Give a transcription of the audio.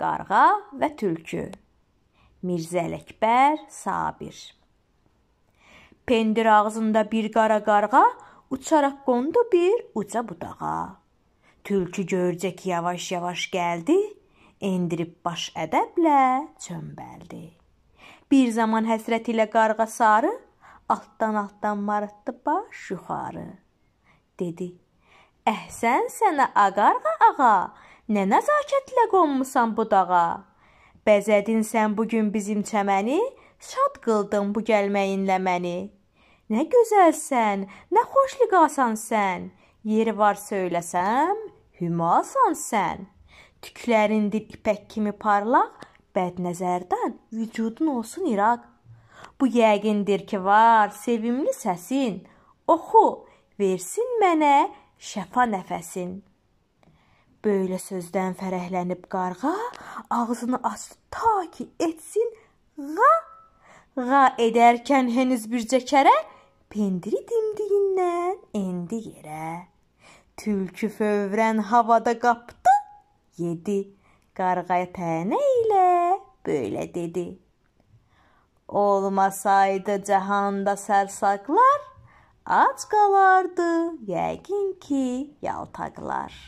Qarğa və tülkü. Mirzə Ələkbər Sabir. Pendir ağzında bir qara qarğa uçaraq qondu bir uca budağa. Tülkü görcə ki, yavaş-yavaş gəldi, endirib baş ədəblə çömbəldi. Bir zaman həsrət ilə qarğa sarı altdan-altdan marıtdı baş yuxarı. Dedi: "Əhsən sənə ağarğa ağa, Nə nəzakətlə qonmusan bu dağa? Bəzədin sən bu gün bizim çəməni, şad qıldın bu gəlməyinlə məni. Nə gözəlsən, nə xoş liqasan sən. Yeri var söyləsəm, hümasan sən. Tüklərindir ipək kimi parlaq, bəd nəzərdən vücudun olsun iraq. Bu yəqindir ki, var sevimli səsin. Oxu, versin mənə şəfa nəfəsin. Böylə sözdən fərəhlənib qarğa ağzını açdı ta ki etsin ğa. Ğa edərkən henüz bircə kərə pendiri dimdiyindən endi yerə. Tülkü fövrən havada qapdı, yedi. Qarğaya tənə ilə belə dedi. Olmasaydı cahanda sərsaqlar, ac qalardı yəqin ki, yaltaqlar.